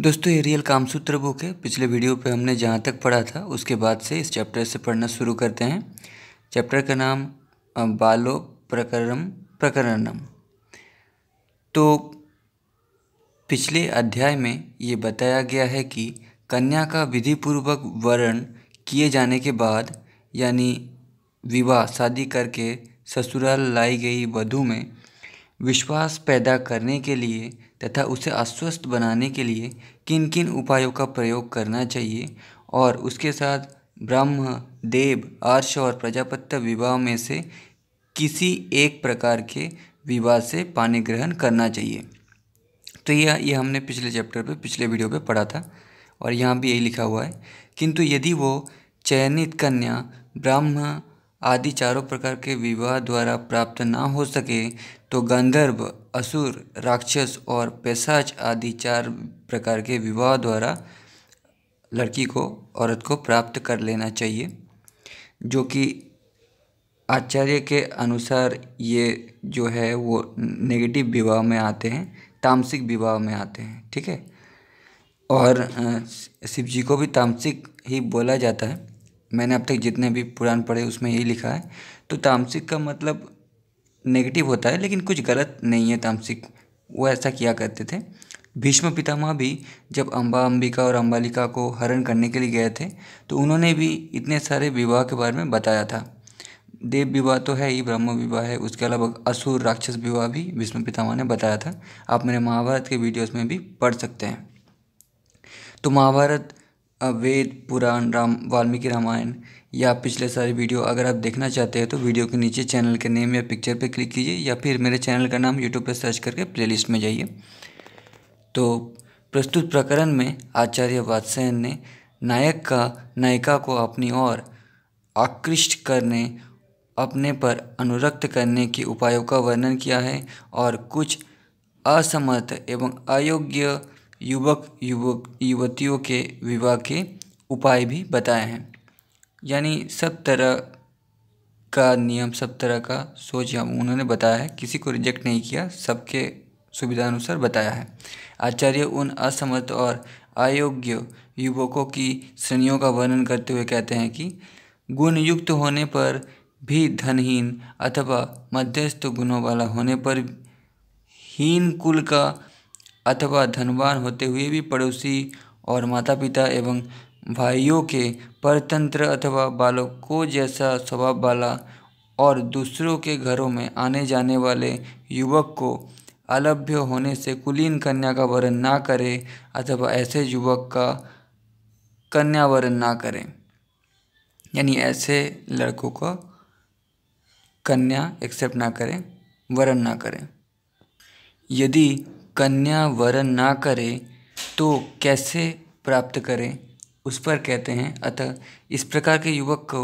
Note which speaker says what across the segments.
Speaker 1: दोस्तों ये real कामसूत्र book है पिछले वीडियो पे हमने जहाँ तक पढ़ा था उसके बाद से इस चैप्टर से पढ़ना शुरू करते हैं चैप्टर का नाम बालो प्रकरण प्रकरणम तो पिछले अध्याय में ये बताया गया है कि कन्या का विधिपूर्वक वर्ण किए जाने के बाद यानी विवाह शादी करके ससुराल लाई गई वधु में विश्वास पैदा करने के लिए तथा उसे अस्वस्थ बनाने के लिए किन किन उपायों का प्रयोग करना चाहिए और उसके साथ ब्रह्म देव आर्ष और प्रजापत्य विवाह में से किसी एक प्रकार के विवाह से पानी ग्रहण करना चाहिए तो यह ये हमने पिछले चैप्टर पे पिछले वीडियो पे पढ़ा था और यहाँ भी यही लिखा हुआ है किंतु यदि वो चयनित कन्या ब्रह्म आदि चारों प्रकार के विवाह द्वारा प्राप्त ना हो सके तो गंधर्व असुर राक्षस और पैसाच आदि चार प्रकार के विवाह द्वारा लड़की को औरत को प्राप्त कर लेना चाहिए जो कि आचार्य के अनुसार ये जो है वो नेगेटिव विवाह में आते हैं तामसिक विवाह में आते हैं ठीक है और शिव जी को भी तामसिक ही बोला जाता है मैंने अब तक जितने भी पुराण पढ़े उसमें यही लिखा है तो तामसिक का मतलब नेगेटिव होता है लेकिन कुछ गलत नहीं है तामसिक वो ऐसा किया करते थे भीष्म पितामह भी जब अम्बा अम्बिका और अम्बालिका को हरण करने के लिए गए थे तो उन्होंने भी इतने सारे विवाह के बारे में बताया था देव विवाह तो है ही ब्रह्म विवाह है उसके अलावा असुर राक्षस विवाह भी भीष्म पितामह ने बताया था आप मेरे महाभारत के वीडियोस में भी पढ़ सकते हैं तो महाभारत वेद पुराण राम वाल्मीकि रामायण या पिछले सारे वीडियो अगर आप देखना चाहते हैं तो वीडियो के नीचे चैनल के नेम या पिक्चर पर क्लिक कीजिए या फिर मेरे चैनल का नाम यूट्यूब पर सर्च करके प्लेलिस्ट में जाइए तो प्रस्तुत प्रकरण में आचार्य वात्सायन ने नायक का नायिका को अपनी ओर आकृष्ट करने अपने पर अनुरक्त करने के उपायों का वर्णन किया है और कुछ असमर्थ एवं अयोग्य युवक युवक युवतियों के विवाह के उपाय भी बताए हैं यानी सब तरह का नियम सब तरह का सोच उन्होंने बताया है किसी को रिजेक्ट नहीं किया सबके सुविधा अनुसार बताया है आचार्य उन असमर्थ और अयोग्य युवकों की श्रेणियों का वर्णन करते हुए कहते हैं कि गुणयुक्त होने पर भी धनहीन अथवा मध्यस्थ गुणों वाला होने पर हीन कुल का अथवा धनवान होते हुए भी पड़ोसी और माता पिता एवं भाइयों के परतंत्र अथवा बालकों जैसा स्वभाव वाला और दूसरों के घरों में आने जाने वाले युवक को अलभ्य होने से कुलीन कन्या का वर्ण ना करें अथवा ऐसे युवक का कन्या वर्ण ना करें यानी ऐसे लड़कों को कन्या एक्सेप्ट ना करें वरण ना करें यदि कन्या वरण ना करे तो कैसे प्राप्त करें उस पर कहते हैं अतः इस प्रकार के युवक को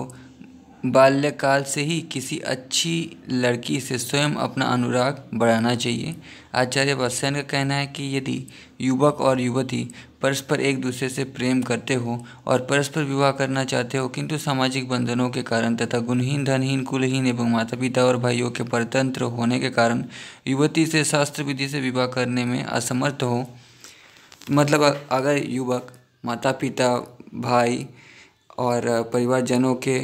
Speaker 1: बाल्यकाल से ही किसी अच्छी लड़की से स्वयं अपना अनुराग बढ़ाना चाहिए आचार्य बस्यान का कहना है कि यदि युवक और युवती परस्पर एक दूसरे से प्रेम करते हो और परस्पर विवाह करना चाहते हो किंतु सामाजिक बंधनों के कारण तथा गुणहीन धनहीन कुलहीन एवं माता पिता और भाइयों के परतंत्र होने के कारण युवती से शास्त्र विधि से विवाह करने में असमर्थ हो मतलब अगर युवक माता पिता भाई और परिवारजनों के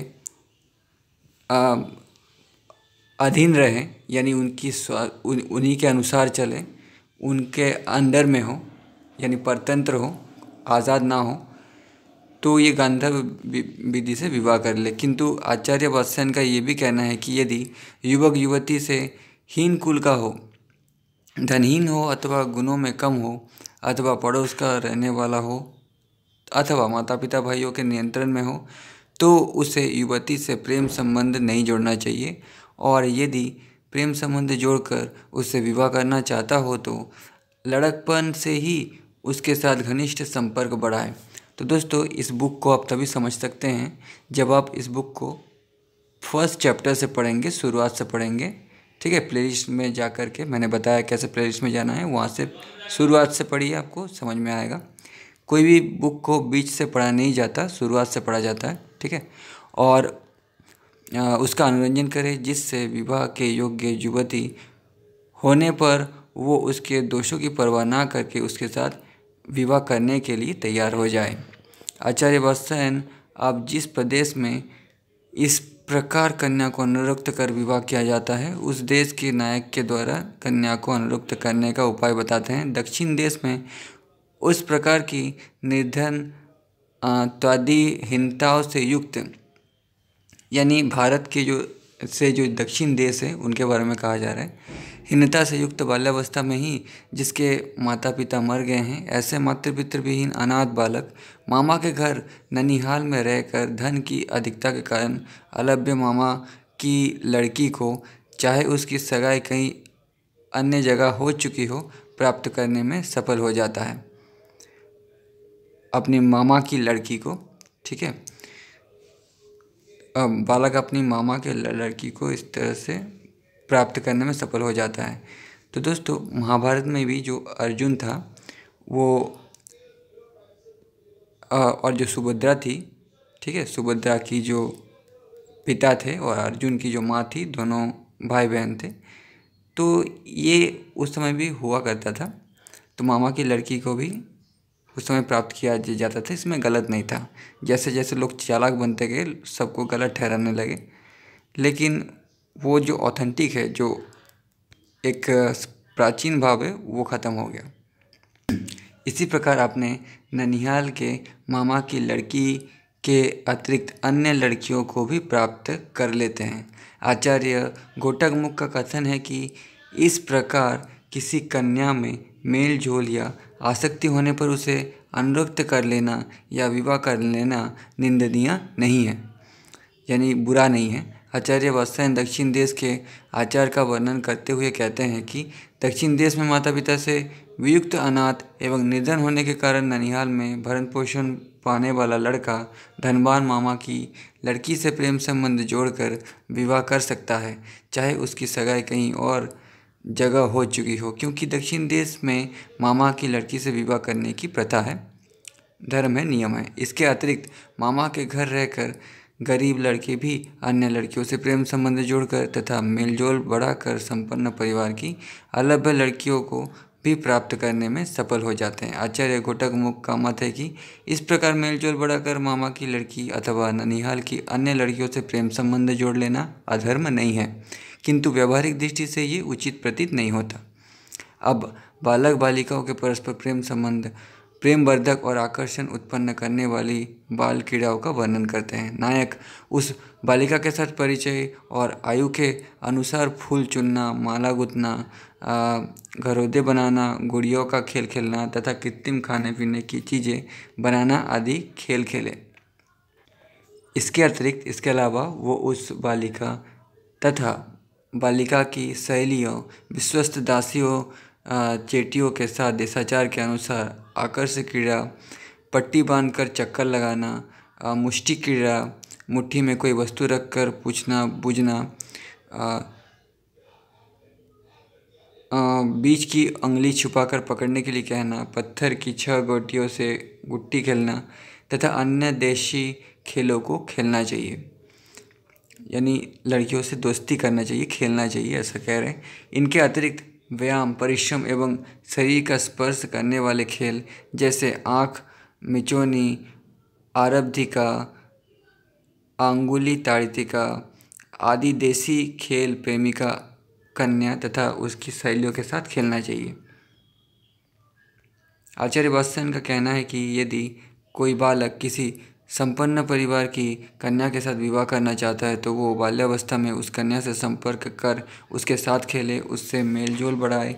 Speaker 1: अधीन रहें यानी उनकी उन्हीं के अनुसार चलें उनके अंडर में हो यानी परतंत्र हो आज़ाद ना हो तो ये गांधर्व विधि से विवाह कर ले किंतु आचार्य वत्सन का ये भी कहना है कि यदि युवक युवती से हीन कुल का हो धनहीन हो अथवा गुणों में कम हो अथवा पड़ोस का रहने वाला हो अथवा माता पिता भाइयों के नियंत्रण में हो तो उसे युवती से प्रेम संबंध नहीं जोड़ना चाहिए और यदि प्रेम संबंध जोड़कर उससे विवाह करना चाहता हो तो लड़कपन से ही उसके साथ घनिष्ठ संपर्क बढ़ाए तो दोस्तों इस बुक को आप तभी समझ सकते हैं जब आप इस बुक को फर्स्ट चैप्टर से पढ़ेंगे शुरुआत से पढ़ेंगे ठीक है प्लेलिस्ट में जा कर के मैंने बताया कैसे प्लेलिस्ट में जाना है वहाँ से शुरुआत से पढ़िए आपको समझ में आएगा कोई भी बुक को बीच से पढ़ा नहीं जाता शुरुआत से पढ़ा जाता है ठीक है और उसका अनुरंजन करे जिससे विवाह के योग्य युवती होने पर वो उसके दोषों की परवाह ना करके उसके साथ विवाह करने के लिए तैयार हो जाए आचार्य वत्सन आप जिस प्रदेश में इस प्रकार कन्या को अनुरुक्त कर विवाह किया जाता है उस देश के नायक के द्वारा कन्या को अनुरुक्त करने का उपाय बताते हैं दक्षिण देश में उस प्रकार की निर्धन त्वादिहीनताओं से युक्त यानी भारत के जो से जो दक्षिण देश है उनके बारे में कहा जा रहा है हीनता से युक्त बाल्यावस्था में ही जिसके माता पिता मर गए हैं ऐसे मातृ पितृविहीन अनाथ बालक मामा के घर ननिहाल में रहकर धन की अधिकता के कारण अलभ्य मामा की लड़की को चाहे उसकी सगाई कहीं अन्य जगह हो चुकी हो प्राप्त करने में सफल हो जाता है अपने मामा की लड़की को ठीक है बालक अपनी मामा के लड़की को इस तरह से प्राप्त करने में सफल हो जाता है तो दोस्तों महाभारत में भी जो अर्जुन था वो और जो सुभद्रा थी ठीक है सुभद्रा की जो पिता थे और अर्जुन की जो माँ थी दोनों भाई बहन थे तो ये उस समय भी हुआ करता था तो मामा की लड़की को भी उस समय प्राप्त किया जाता था इसमें गलत नहीं था जैसे जैसे लोग चालाक बनते गए सबको गलत ठहराने लगे लेकिन वो जो ऑथेंटिक है जो एक प्राचीन भाव है वो ख़त्म हो गया इसी प्रकार आपने ननिहाल के मामा की लड़की के अतिरिक्त अन्य लड़कियों को भी प्राप्त कर लेते हैं आचार्य गोटकमुख का कथन है कि इस प्रकार किसी कन्या में मेल झोल या आसक्ति होने पर उसे अनुरक्त कर लेना या विवाह कर लेना निंदनीय नहीं है यानी बुरा नहीं है आचार्य वत्सन दक्षिण देश के आचार का वर्णन करते हुए कहते हैं कि दक्षिण देश में माता पिता से वियुक्त अनाथ एवं निर्धन होने के कारण ननिहाल में भरण पोषण पाने वाला लड़का धनवान मामा की लड़की से प्रेम संबंध जोड़कर विवाह कर सकता है चाहे उसकी सगाई कहीं और जगह हो चुकी हो क्योंकि दक्षिण देश में मामा की लड़की से विवाह करने की प्रथा है धर्म है नियम है इसके अतिरिक्त मामा के घर रहकर गरीब लड़के भी अन्य लड़कियों से प्रेम संबंध जोड़कर तथा मेलजोल बढ़ाकर संपन्न परिवार की अलभ्य लड़कियों को भी प्राप्त करने में सफल हो जाते हैं आचार्य घोटक मुख का मत है कि इस प्रकार मेलजोल बढ़ाकर मामा की लड़की अथवा ननिहाल की अन्य लड़कियों से प्रेम संबंध जोड़ लेना अधर्म नहीं है किंतु व्यवहारिक दृष्टि से ये उचित प्रतीत नहीं होता अब बालक बालिकाओं के परस्पर प्रेम संबंध प्रेमवर्धक और आकर्षण उत्पन्न करने वाली बाल क्रीड़ाओं का वर्णन करते हैं नायक उस बालिका के साथ परिचय और आयु के अनुसार फूल चुनना माला गुतना घरौदे बनाना गुड़ियों का खेल खेलना तथा कृत्रिम खाने पीने की चीज़ें बनाना आदि खेल खेले इसके अतिरिक्त इसके अलावा वो उस बालिका तथा बालिका की सहेलियों विश्वस्त दासियों चेटियों के साथ देशाचार के अनुसार आकर्षक क्रीड़ा पट्टी बांधकर चक्कर लगाना मुष्टि क्रीड़ा मुट्ठी में कोई वस्तु रखकर पूछना बूझना बीच की उंगली छुपाकर पकड़ने के लिए कहना पत्थर की छह गोटियों से गुट्टी खेलना तथा अन्य देशी खेलों को खेलना चाहिए यानी लड़कियों से दोस्ती करना चाहिए खेलना चाहिए ऐसा कह रहे हैं इनके अतिरिक्त व्यायाम परिश्रम एवं शरीर का स्पर्श करने वाले खेल जैसे आँख मिचोनी आरब्धिका आंगुली ताड़ितिका आदि देसी खेल प्रेमिका कन्या तथा उसकी सहेलियों के साथ खेलना चाहिए आचार्य वास्तन का कहना है कि यदि कोई बालक किसी संपन्न परिवार की कन्या के साथ विवाह करना चाहता है तो वो बाल्यावस्था में उस कन्या से संपर्क कर उसके साथ खेले उससे मेल जोल बढ़ाए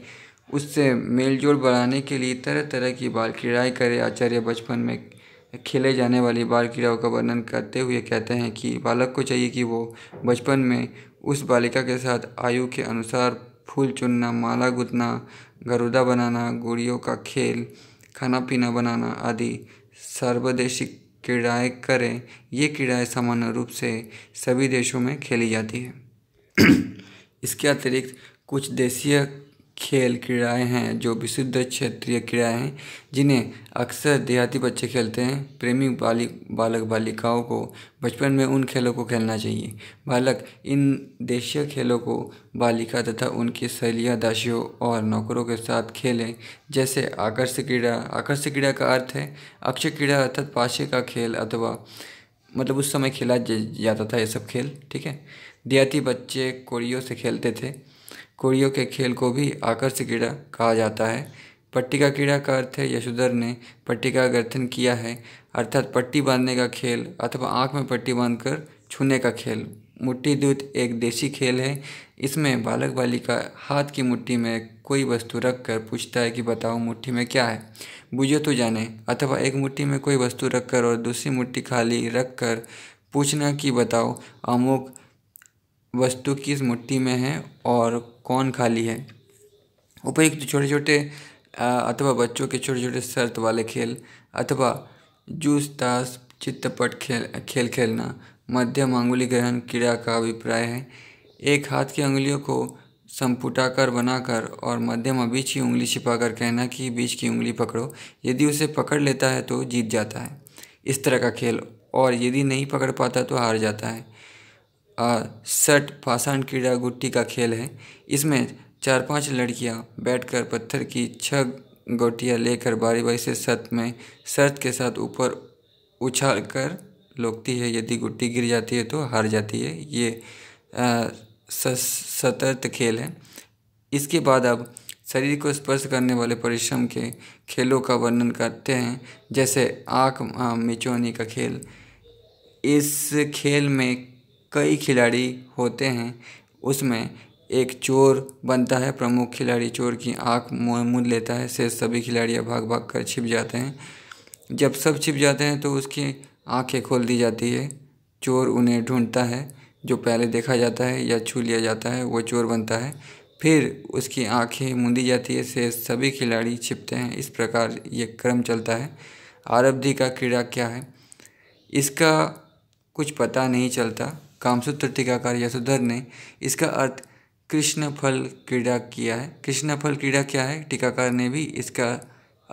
Speaker 1: उससे मेल जोल बढ़ाने के लिए तरह तरह की बाल क्रीड़ाएँ करे आचार्य बचपन में खेले जाने वाली बाल क्रीड़ाओं का वर्णन करते हुए कहते हैं कि बालक को चाहिए कि वो बचपन में उस बालिका के साथ आयु के अनुसार फूल चुनना माला गूँथना गरुदा बनाना गुड़ियों का खेल खाना पीना बनाना आदि सर्वदेशिक क्रीड़ाएँ करें ये क्रीड़ाएँ सामान्य रूप से सभी देशों में खेली जाती है इसके अतिरिक्त कुछ देशीय खेल क्रीड़ाएँ हैं जो विशुद्ध क्षेत्रीय क्रीड़ाएँ हैं जिन्हें अक्सर देहाती बच्चे खेलते हैं प्रेमी बालिक बालक बालिकाओं को बचपन में उन खेलों को खेलना चाहिए बालक इन देशीय खेलों को बालिका तथा उनकी सहेलियाँ दासियों और नौकरों के साथ खेलें जैसे आकर्ष क्रीड़ा आकर्ष क्रीड़ा का अर्थ है अक्षय क्रीड़ा अर्थात पाशे का खेल अथवा मतलब उस समय खेला जाता था ये सब खेल ठीक है देहाती बच्चे कोड़ियों से खेलते थे कोड़ियों के खेल को भी आकर्ष क्रीड़ा कहा जाता है पट्टिका क्रीड़ा का अर्थ है यशोधर ने पट्टिका गर्थन किया है अर्थात पट्टी बांधने का खेल अथवा आँख में पट्टी बांधकर छूने का खेल मुट्ठी दूत एक देसी खेल है इसमें बालक बालिका हाथ की मुट्ठी में कोई वस्तु रख कर पूछता है कि बताओ मुट्ठी में क्या है बुझो तो जाने अथवा एक मुट्ठी में कोई वस्तु रख कर और दूसरी मुट्ठी खाली रख कर पूछना कि बताओ अमुक वस्तु किस मुट्ठी में है और कौन खाली है उपयुक्त छोटे छोटे अथवा बच्चों के छोटे छोटे शर्त वाले खेल अथवा जूस ताश चित्रपट खेल खेल खेलना मध्यम अंगुली ग्रहण क्रिया का अभिप्राय है एक हाथ की उंगलियों को संपुटाकर बनाकर और मध्यम बीच की उंगली छिपाकर कहना कि बीच की उंगली पकड़ो यदि उसे पकड़ लेता है तो जीत जाता है इस तरह का खेल और यदि नहीं पकड़ पाता तो हार जाता है सट पाषाण क्रीड़ा गुट्टी का खेल है इसमें चार पांच लड़कियां बैठकर पत्थर की छह गोटियां लेकर बारी बारी से सत में शर्त के साथ ऊपर उछाल कर लोकती है यदि गुट्टी गिर जाती है तो हार जाती है ये सतर्त खेल है इसके बाद अब शरीर को स्पर्श करने वाले परिश्रम के खेलों का वर्णन करते हैं जैसे आँख मिचौनी का खेल इस खेल में कई खिलाड़ी होते हैं उसमें एक चोर बनता है प्रमुख खिलाड़ी चोर की आँख मुँह लेता है शेष सभी खिलाड़ियाँ भाग भाग कर छिप जाते हैं जब सब छिप जाते हैं तो उसकी आँखें खोल दी जाती है चोर उन्हें ढूंढता है जो पहले देखा जाता है या छू लिया जाता है वो चोर बनता है फिर उसकी आंखें मुंदी जाती है से सभी खिलाड़ी छिपते हैं इस प्रकार ये क्रम चलता है आरब्धि का क्रीड़ा क्या है इसका कुछ पता नहीं चलता कामसूत्र टीकाकार यशोधर ने इसका अर्थ कृष्ण फल क्रीड़ा किया है कृष्ण फल क्रीड़ा क्या है टीकाकार ने भी इसका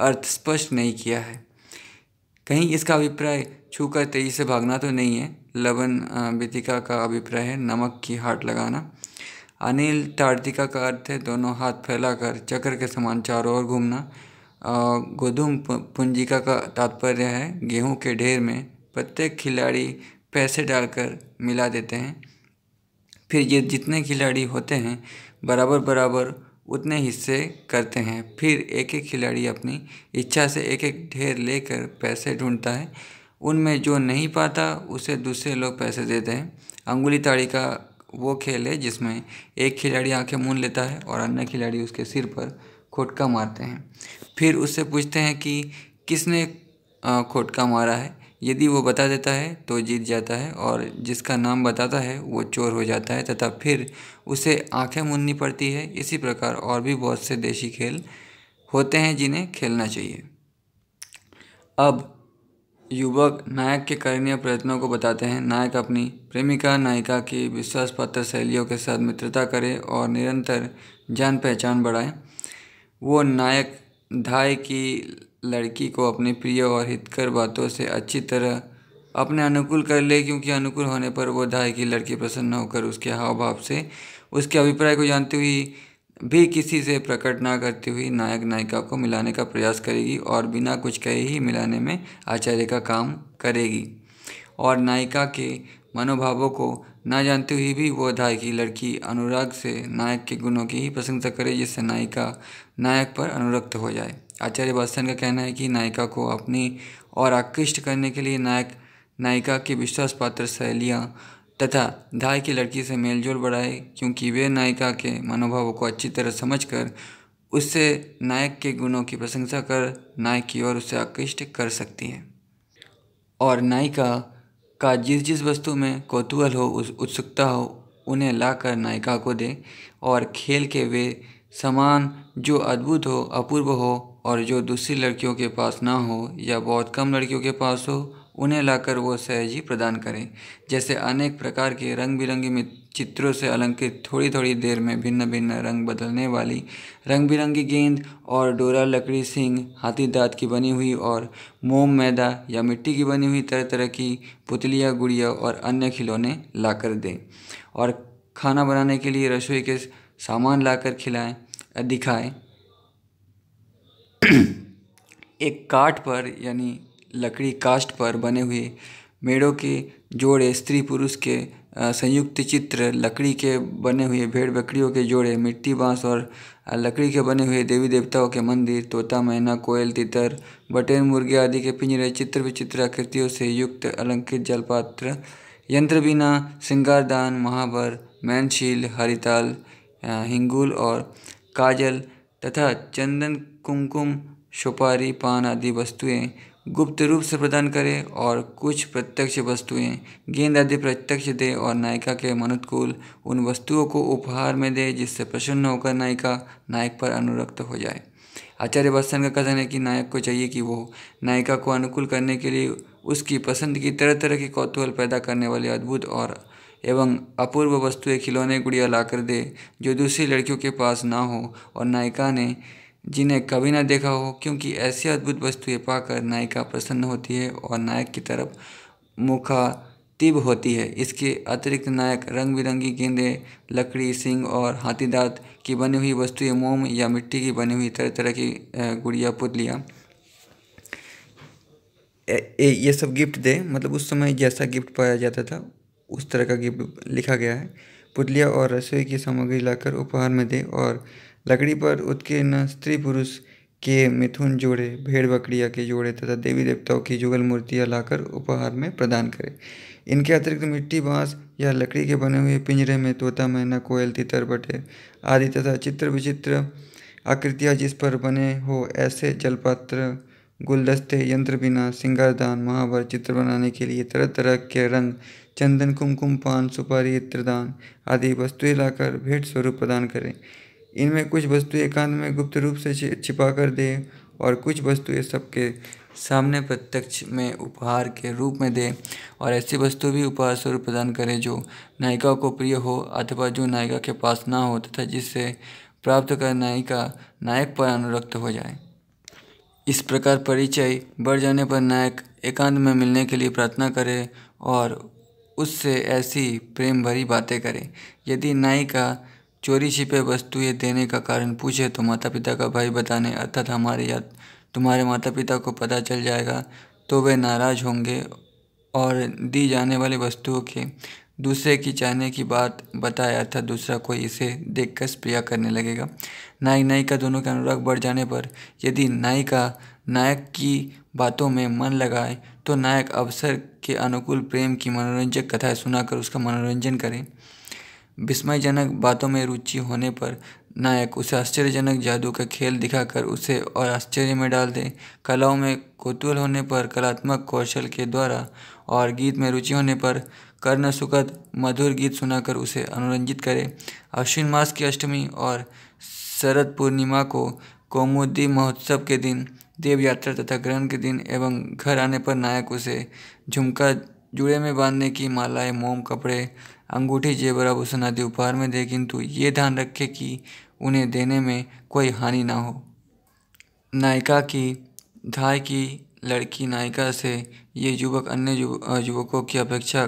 Speaker 1: अर्थ स्पष्ट नहीं किया है कहीं इसका अभिप्राय छूकर तेजी से भागना तो नहीं है लवन बीतिका का अभिप्राय है नमक की हाट लगाना अनिल टार्तिका का अर्थ है दोनों हाथ फैलाकर चक्र के समान चारों ओर घूमना गोधुम पुंजिका का तात्पर्य है गेहूं के ढेर में प्रत्येक खिलाड़ी पैसे डालकर मिला देते हैं फिर ये जितने खिलाड़ी होते हैं बराबर बराबर उतने हिस्से करते हैं फिर एक एक खिलाड़ी अपनी इच्छा से एक एक ढेर लेकर पैसे ढूंढता है उनमें जो नहीं पाता उसे दूसरे लोग पैसे देते हैं अंगुली ताड़ी का वो खेल है जिसमें एक खिलाड़ी आंखें मून लेता है और अन्य खिलाड़ी उसके सिर पर खोटका मारते हैं फिर उससे पूछते हैं कि किसने खोटका मारा है यदि वो बता देता है तो जीत जाता है और जिसका नाम बताता है वो चोर हो जाता है तथा फिर उसे आंखें मुन्नी पड़ती है इसी प्रकार और भी बहुत से देशी खेल होते हैं जिन्हें खेलना चाहिए अब युवक नायक के करणीय प्रयत्नों को बताते हैं नायक अपनी प्रेमिका नायिका की विश्वास पात्र शैलियों के साथ मित्रता करे और निरंतर जान पहचान बढ़ाए वो नायक धाय की लड़की को अपने प्रिय और हितकर बातों से अच्छी तरह अपने अनुकूल कर ले क्योंकि अनुकूल होने पर वो धाय की लड़की प्रसन्न होकर उसके हाव भाव से उसके अभिप्राय को जानती हुई भी किसी से प्रकट ना करती हुई नायक नायिका को मिलाने का प्रयास करेगी और बिना कुछ कहे ही मिलाने में आचार्य का काम करेगी और नायिका के मनोभावों को ना जानते हुए भी वो धाय की लड़की अनुराग से नायक के गुणों की ही प्रशंसा करे जिससे नायिका नायक पर अनुरक्त हो जाए आचार्य बच्चन का कहना है कि नायिका को अपनी और आकृष्ट करने के लिए नायक नायिका की विश्वास पात्र शैलियाँ तथा धाय की लड़की से मेलजोल बढ़ाए क्योंकि वे नायिका के मनोभावों को अच्छी तरह समझकर उससे नायक के गुणों की प्रशंसा कर नायक की ओर उसे आकृष्ट कर सकती है और नायिका का जिस जिस वस्तु में कौतूहल हो उस उत्सुकता हो उन्हें लाकर नायिका को दे और खेल के वे समान जो अद्भुत हो अपूर्व हो और जो दूसरी लड़कियों के पास ना हो या बहुत कम लड़कियों के पास हो उन्हें लाकर वो सहजी प्रदान करें जैसे अनेक प्रकार के रंग बिरंगे चित्रों से अलंकृत थोड़ी थोड़ी देर में भिन्न भिन्न रंग बदलने वाली रंग बिरंगी गेंद और डोरा लकड़ी सिंह हाथी दांत की बनी हुई और मोम मैदा या मिट्टी की बनी हुई तरह तरह की पुतलियाँ गुड़िया और अन्य खिलौने लाकर दें और खाना बनाने के लिए रसोई के सामान लाकर खिलाएं दिखाएं एक काठ पर यानी लकड़ी काष्ट पर बने हुए मेड़ों के जोड़े स्त्री पुरुष के संयुक्त चित्र लकड़ी के बने हुए भेड़ बकरियों के जोड़े मिट्टी बांस और लकड़ी के बने हुए देवी देवताओं के मंदिर तोता मैना कोयल तितर बटेर मुर्गे आदि के पिंजरे चित्र विचित्र आकृतियों से युक्त अलंकृत जलपात्र यंत्र बिना श्रृंगारदान महाभर मैनशील हरिताल हिंगुल और काजल तथा चंदन कुमकुम सुपारी पान आदि वस्तुएं गुप्त रूप से प्रदान करें और कुछ प्रत्यक्ष वस्तुएं गेंद आदि प्रत्यक्ष दे और नायिका के मनुकूल उन वस्तुओं को उपहार में दे जिससे प्रसन्न होकर नायिका नायक पर अनुरक्त हो जाए आचार्य बच्चन का कथन है कि नायक को चाहिए कि वो नायिका को अनुकूल करने के लिए उसकी पसंद की तरह तरह की कौतूहल पैदा करने वाले अद्भुत और एवं अपूर्व वस्तुएं खिलौने गुड़िया लाकर दे जो दूसरी लड़कियों के पास ना हो और नायिका ने जिन्हें कभी ना देखा हो क्योंकि ऐसी अद्भुत वस्तुएं पाकर नायिका प्रसन्न होती है और नायक की तरफ मुखातिब होती है इसके अतिरिक्त नायक रंग बिरंगी गेंदे लकड़ी सिंग और हाथी दांत की बनी हुई वस्तुएं मोम या मिट्टी की बनी हुई तरह तरह की गुड़िया पुतलियाँ ये सब गिफ्ट दे मतलब उस समय जैसा गिफ्ट पाया जाता था उस तरह का गिफ्ट लिखा गया है पुतलिया और रसोई की सामग्री लाकर उपहार में दे और लकड़ी पर उत्कीर्ण स्त्री पुरुष के मिथुन जोड़े भेड़ बकरिया के जोड़े तथा देवी देवताओं की जुगल मूर्तियाँ लाकर उपहार में प्रदान करें इनके अतिरिक्त मिट्टी बाँस या लकड़ी के बने हुए पिंजरे में तोता मैना कोयल तितर बटे आदि तथा चित्र विचित्र आकृतियाँ जिस पर बने हो ऐसे जलपात्र गुलदस्ते यंत्र बिना सिंगारदान महावर चित्र बनाने के लिए तरह तरह के रंग चंदन कुमकुम पान सुपारी इत्रदान आदि वस्तुएं लाकर भेंट स्वरूप प्रदान करें इनमें कुछ वस्तु एकांत में गुप्त रूप से छिपा कर दें और कुछ वस्तुएं सबके सामने प्रत्यक्ष में उपहार के रूप में दें और ऐसी वस्तु भी उपहार स्वरूप प्रदान करें जो नायिका को प्रिय हो अथवा जो नायिका के पास ना हो तथा जिससे प्राप्त कर नायिका नायक पर अनुरक्त हो जाए इस प्रकार परिचय बढ़ जाने पर नायक एकांत में मिलने के लिए प्रार्थना करे और उससे ऐसी प्रेम भरी बातें करें यदि नायिका चोरी छिपे वस्तुएं देने का कारण पूछे तो माता पिता का भाई बताने अर्थात हमारे या तुम्हारे माता पिता को पता चल जाएगा तो वे नाराज होंगे और दी जाने वाली वस्तुओं के दूसरे की चाहने की बात बताए अर्थात दूसरा कोई इसे देख कर प्रिया करने लगेगा नाई नाई का दोनों के अनुराग बढ़ जाने पर यदि नाई का नायक की बातों में मन लगाए तो नायक अवसर के अनुकूल प्रेम की मनोरंजक कथाएं सुनाकर उसका मनोरंजन करें विस्मयजनक बातों में रुचि होने पर नायक उसे आश्चर्यजनक जादू का खेल दिखाकर उसे और आश्चर्य में डाल दे कलाओं में कौतूहल होने पर कलात्मक कौशल के द्वारा और गीत में रुचि होने पर कर्ण सुखद मधुर गीत सुनाकर उसे अनुरंजित करे अश्विन मास की अष्टमी और शरद पूर्णिमा को कौमुदी महोत्सव के दिन देव यात्रा तथा ग्रहण के दिन एवं घर आने पर नायक उसे झुमका जुड़े में बांधने की मालाएं मोम कपड़े अंगूठी जेवर आभूषण आदि उपहार में दे किंतु ये ध्यान रखें कि उन्हें देने में कोई हानि ना हो नायिका की धाय की लड़की नायिका से ये युवक अन्य युवकों की अपेक्षा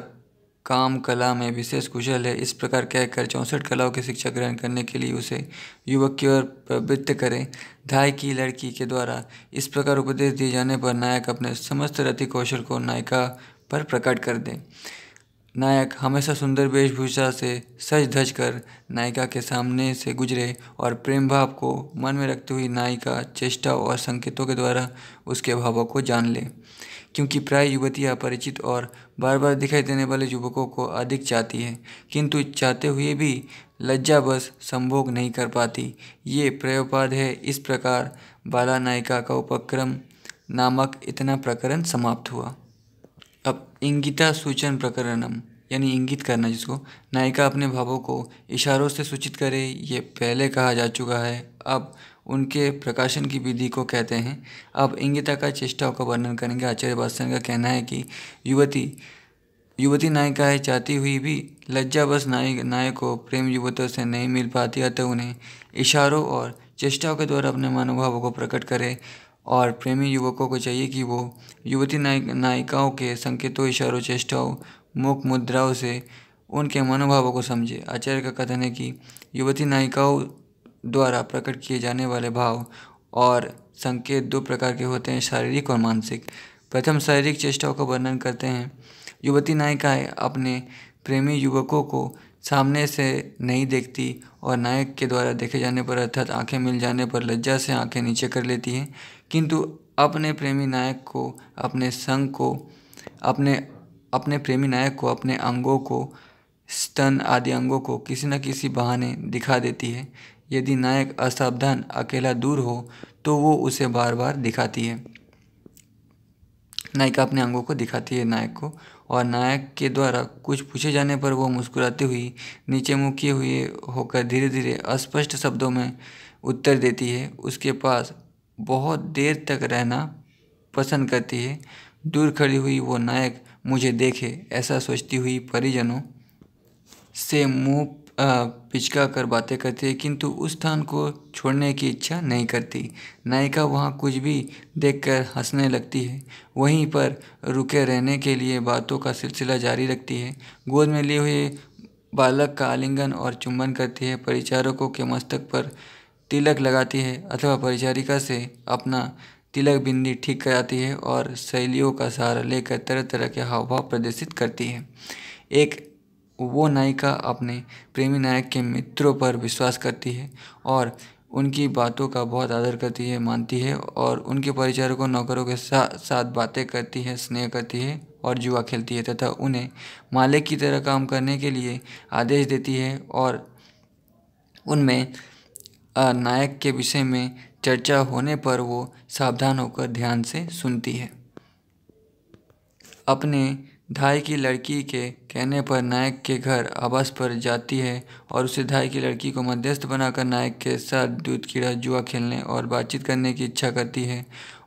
Speaker 1: काम कला में विशेष कुशल है इस प्रकार कहकर चौंसठ कलाओं की शिक्षा ग्रहण करने के लिए उसे युवक की ओर प्रवृत्त करें धाय की लड़की के द्वारा इस प्रकार उपदेश दिए जाने पर नायक अपने समस्त रति कौशल को नायिका पर प्रकट कर दें नायक हमेशा सुंदर वेशभूषा से सज धज कर नायिका के सामने से गुजरे और प्रेम भाव को मन में रखते हुए नायिका चेष्टा और संकेतों के द्वारा उसके भावों को जान ले क्योंकि प्राय युवती अपरिचित और बार बार दिखाई देने वाले युवकों को अधिक चाहती है किंतु चाहते हुए भी लज्जा बस संभोग नहीं कर पाती ये प्रयोपाद है इस प्रकार बाला नायिका का उपक्रम नामक इतना प्रकरण समाप्त हुआ इंगिता सूचन प्रकरणम यानी इंगित करना जिसको नायिका अपने भावों को इशारों से सूचित करे ये पहले कहा जा चुका है अब उनके प्रकाशन की विधि को कहते हैं अब इंगिता का चेष्टाओं का वर्णन करेंगे आचार्य भाषण का कहना है कि युवती युवती नायिकाएँ चाहती हुई भी लज्जावश नायक नायक को प्रेम युवतों से नहीं मिल पाती अतः उन्हें इशारों और चेष्टाओं के द्वारा अपने मनोभावों को प्रकट करें और प्रेमी युवकों को चाहिए कि वो युवती नायिकाओं के संकेतों इशारों चेष्टाओं मुख मुद्राओं से उनके मनोभावों को समझे आचार्य का कथन है कि युवती नायिकाओं द्वारा प्रकट किए जाने वाले भाव और संकेत दो प्रकार के होते हैं शारीरिक और मानसिक प्रथम शारीरिक चेष्टाओं का वर्णन करते हैं युवती नायिकाएँ अपने प्रेमी युवकों को सामने से नहीं देखती और नायक के द्वारा देखे जाने पर अर्थात आंखें मिल जाने पर लज्जा से आंखें नीचे कर लेती हैं किंतु अपने प्रेमी नायक को अपने संग को अपने अपने प्रेमी नायक को अपने अंगों को स्तन आदि अंगों को किसी न किसी बहाने दिखा देती है यदि नायक असावधान अकेला दूर हो तो वो उसे बार बार दिखाती है नायिका अपने अंगों को दिखाती है नायक को और नायक के द्वारा कुछ पूछे जाने पर वो मुस्कुराती हुई नीचे मुखी हुए होकर धीरे धीरे अस्पष्ट शब्दों में उत्तर देती है उसके पास बहुत देर तक रहना पसंद करती है दूर खड़ी हुई वो नायक मुझे देखे ऐसा सोचती हुई परिजनों से मुंह पिचका कर बातें करती है किंतु उस स्थान को छोड़ने की इच्छा नहीं करती नायिका वहाँ कुछ भी देखकर हंसने लगती है वहीं पर रुके रहने के लिए बातों का सिलसिला जारी रखती है गोद में लिए हुए बालक का आलिंगन और चुंबन करती है परिचारकों के मस्तक पर तिलक लगाती है अथवा परिचारिका से अपना तिलक बिंदी ठीक कराती है और शैलियों का सहारा लेकर तरह तरह के हाव भाव प्रदर्शित करती है एक वो नायिका अपने प्रेमी नायक के मित्रों पर विश्वास करती है और उनकी बातों का बहुत आदर करती है मानती है और उनके परिचारकों नौकरों के साथ साथ बातें करती है स्नेह करती है और जुआ खेलती है तथा उन्हें मालिक की तरह काम करने के लिए आदेश देती है और उनमें नायक के विषय में चर्चा होने पर वो सावधान होकर ध्यान से सुनती है अपने धाई की लड़की के कहने पर नायक के घर आवास पर जाती है और उसे धाई की लड़की को मध्यस्थ बनाकर नायक के साथ दूध कीड़ा जुआ खेलने और बातचीत करने की इच्छा करती है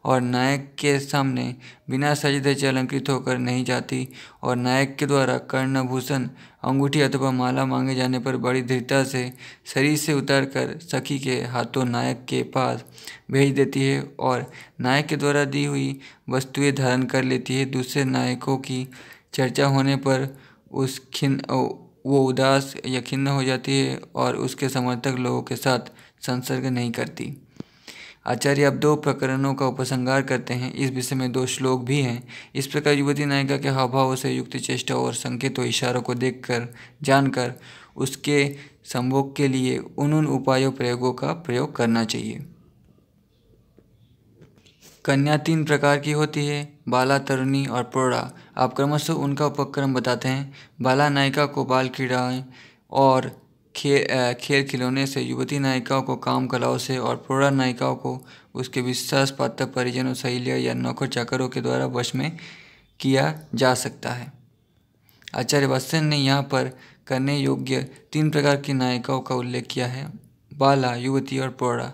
Speaker 1: और नायक के सामने बिना सजदे अलंकृत होकर नहीं जाती और नायक के द्वारा कर्णभूषण अंगूठी अथवा माला मांगे जाने पर बड़ी धृता से शरीर से उतार कर सखी के हाथों नायक के पास भेज देती है और नायक के द्वारा दी हुई वस्तुएं धारण कर लेती है दूसरे नायकों की चर्चा होने पर उस खिन वो उदास या खिन्न हो जाती है और उसके समर्थक लोगों के साथ संसर्ग नहीं करती आचार्य अब दो प्रकरणों का उपसंहार करते हैं इस विषय में दो श्लोक भी हैं इस प्रकार युवती नायिका के हावभाव से युक्त चेष्टा और संकेतों इशारों को देखकर जानकर उसके संभोग के लिए उन उन उपायों प्रयोगों का प्रयोग करना चाहिए कन्या तीन प्रकार की होती है बाला तरुणी और प्रौढ़ा आप क्रमशः उनका उपक्रम बताते हैं बाला नायिका को बाल क्रीड़ाएँ और खे, खेल खिलौने से युवती नायिकाओं को काम कलाओं से और प्रौढ़ नायिकाओं को उसके विश्वास पात्र परिजनों सहेलियों या नौकर चाकरों के द्वारा वश में किया जा सकता है आचार्य वत्सन ने यहाँ पर करने योग्य तीन प्रकार की नायिकाओं का उल्लेख किया है बाला युवती और प्रौढ़ा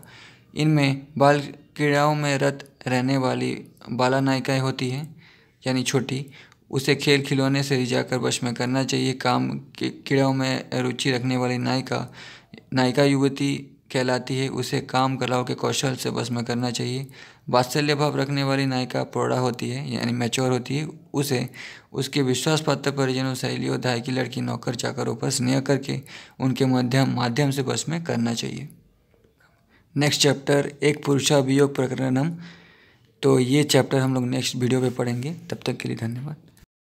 Speaker 1: इनमें बाल क्रीड़ाओं में रत रहने वाली बाला नायिकाएँ होती हैं यानी छोटी उसे खेल खिलौने से रिझाकर वश में करना चाहिए काम के क्रियाओं में रुचि रखने वाली नायिका नायिका युवती कहलाती है उसे काम कलाओं के कौशल से वश में करना चाहिए वात्सल्य भाव रखने वाली नायिका प्रौढ़ा होती है यानी मैच्योर होती है उसे उसके विश्वास पात्र परिजनों सहेलियों धाय की लड़की नौकर चाकरों पर स्नेह करके उनके मध्यम माध्यम से वश में करना चाहिए नेक्स्ट चैप्टर एक पुरुषाभियोग प्रकरणम तो ये चैप्टर हम लोग नेक्स्ट वीडियो पे पढ़ेंगे तब तक के लिए धन्यवाद